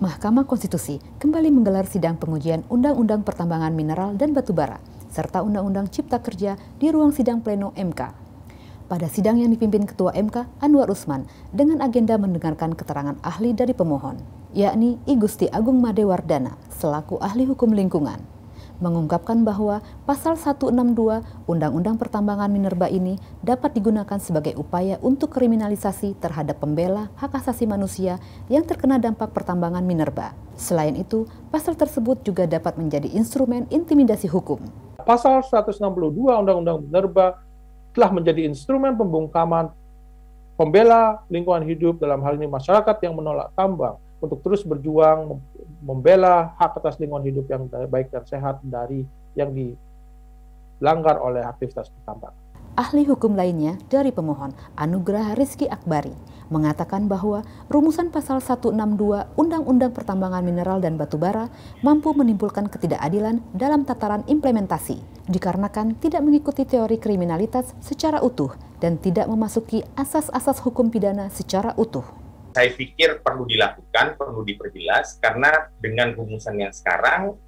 Mahkamah Konstitusi kembali menggelar sidang pengujian Undang-Undang Pertambangan Mineral dan Batubara serta Undang-Undang Cipta Kerja di ruang sidang pleno MK. Pada sidang yang dipimpin Ketua MK Anwar Usman dengan agenda mendengarkan keterangan ahli dari pemohon, yakni I Gusti Agung Madewardana selaku ahli hukum lingkungan mengungkapkan bahwa pasal 162 Undang-Undang Pertambangan Minerba ini dapat digunakan sebagai upaya untuk kriminalisasi terhadap pembela hak asasi manusia yang terkena dampak pertambangan minerba. Selain itu, pasal tersebut juga dapat menjadi instrumen intimidasi hukum. Pasal 162 Undang-Undang Minerba telah menjadi instrumen pembungkaman pembela lingkungan hidup dalam hal ini masyarakat yang menolak tambang untuk terus berjuang membela hak atas lingkungan hidup yang baik dan sehat dari yang dilanggar oleh aktivitas pertambangan. Ahli hukum lainnya dari pemohon, Anugrah Rizki Akbari, mengatakan bahwa rumusan pasal 162 Undang-Undang Pertambangan Mineral dan Batubara mampu menimbulkan ketidakadilan dalam tataran implementasi dikarenakan tidak mengikuti teori kriminalitas secara utuh dan tidak memasuki asas-asas hukum pidana secara utuh saya pikir perlu dilakukan, perlu diperjelas karena dengan rumusan yang sekarang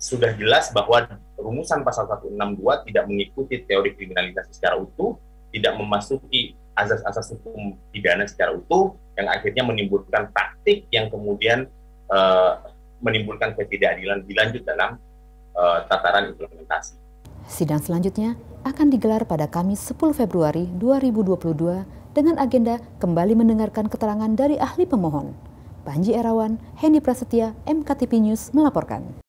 sudah jelas bahwa rumusan pasal 162 tidak mengikuti teori kriminalitas secara utuh, tidak memasuki asas-asas hukum pidana secara utuh yang akhirnya menimbulkan praktik yang kemudian uh, menimbulkan ketidakadilan dilanjut dalam uh, tataran implementasi. Sidang selanjutnya akan digelar pada Kamis 10 Februari 2022 dengan agenda kembali mendengarkan keterangan dari ahli pemohon. Panji Erawan, Hendi Prasetya, MKTP News melaporkan.